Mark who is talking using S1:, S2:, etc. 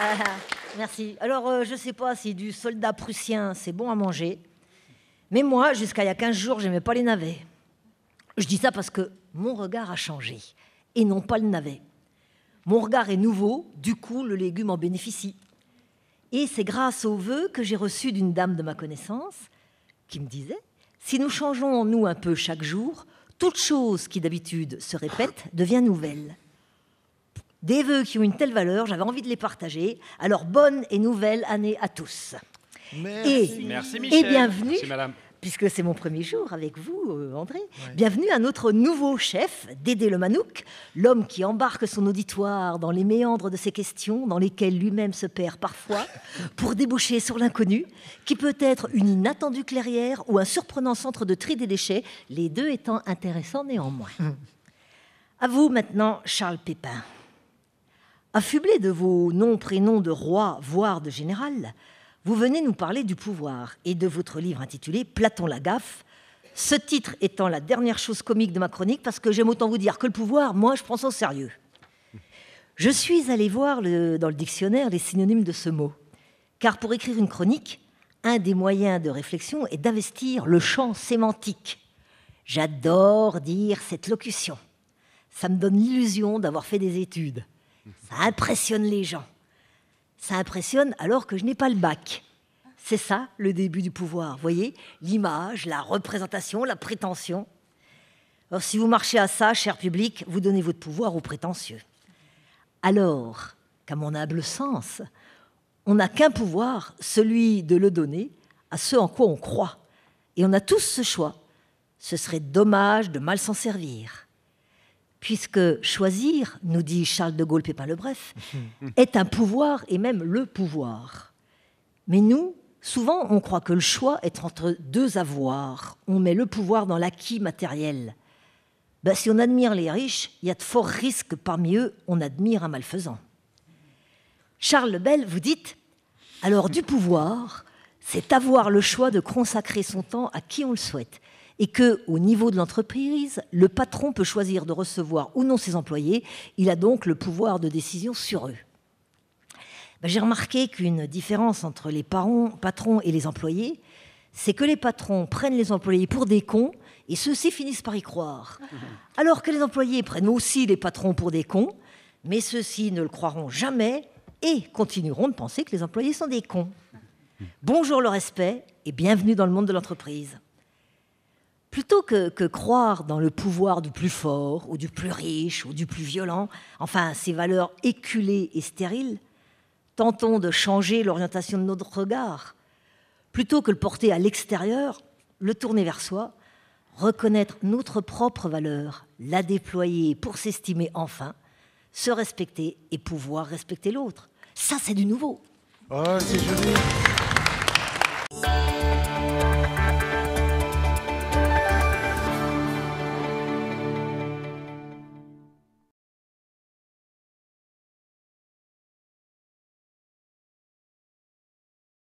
S1: Merci. Alors, euh, je ne sais pas si du soldat prussien, c'est bon à manger. Mais moi, jusqu'à il y a 15 jours, j'aimais pas les navets. Je dis ça parce que mon regard a changé, et non pas le navet. Mon regard est nouveau, du coup, le légume en bénéficie. Et c'est grâce au vœu que j'ai reçu d'une dame de ma connaissance qui me disait Si nous changeons en nous un peu chaque jour, toute chose qui d'habitude se répète devient nouvelle. Des vœux qui ont une telle valeur, j'avais envie de les partager. Alors, bonne et nouvelle année à tous. Merci, et, Merci Et bienvenue. madame puisque c'est mon premier jour avec vous, euh, André. Bienvenue à notre nouveau chef, Dédé Le Manouk, l'homme qui embarque son auditoire dans les méandres de ses questions, dans lesquelles lui-même se perd parfois, pour déboucher sur l'inconnu, qui peut être une inattendue clairière ou un surprenant centre de tri des déchets, les deux étant intéressants néanmoins. Hum. À vous maintenant, Charles Pépin. Affublé de vos noms, prénoms de roi, voire de général, vous venez nous parler du pouvoir et de votre livre intitulé Platon la gaffe. Ce titre étant la dernière chose comique de ma chronique, parce que j'aime autant vous dire que le pouvoir, moi, je prends ça au sérieux. Je suis allé voir dans le dictionnaire les synonymes de ce mot, car pour écrire une chronique, un des moyens de réflexion est d'investir le champ sémantique. J'adore dire cette locution. Ça me donne l'illusion d'avoir fait des études. Ça impressionne les gens. Ça impressionne alors que je n'ai pas le bac. C'est ça le début du pouvoir, vous voyez L'image, la représentation, la prétention. Alors si vous marchez à ça, cher public, vous donnez votre pouvoir aux prétentieux. Alors qu'à mon humble sens, on n'a qu'un pouvoir, celui de le donner à ce en quoi on croit. Et on a tous ce choix. Ce serait dommage de mal s'en servir puisque choisir, nous dit Charles de Gaulle Pépin le Bref, hum. est un pouvoir et même le pouvoir. Mais nous, souvent, on croit que le choix est entre deux avoirs. On met le pouvoir dans l'acquis matériel. Ben, si on admire les riches, il y a de forts risques parmi eux, on admire un malfaisant. Charles Lebel, vous dites, alors du pouvoir, c'est avoir le choix de consacrer son temps à qui on le souhaite et que, au niveau de l'entreprise, le patron peut choisir de recevoir ou non ses employés. Il a donc le pouvoir de décision sur eux. Ben, j'ai remarqué qu'une différence entre les parents, patrons et les employés, c'est que les patrons prennent les employés pour des cons et ceux-ci finissent par y croire. Alors que les employés prennent aussi les patrons pour des cons, mais ceux-ci ne le croiront jamais et continueront de penser que les employés sont des cons. Hmm. Bonjour le respect et bienvenue dans le monde de l'entreprise plutôt que, croire dans le pouvoir du plus fort ou du plus riche ou du plus violent, enfin ces valeurs éculées et stériles, tentons de changer l'orientation de notre regard. Plutôt que le porter à l'extérieur, le tourner vers soi, reconnaître notre propre valeur, la déployer pour s'estimer enfin, se respecter et pouvoir respecter l'autre. Ça, c'est du nouveau. Ah, c'est joli.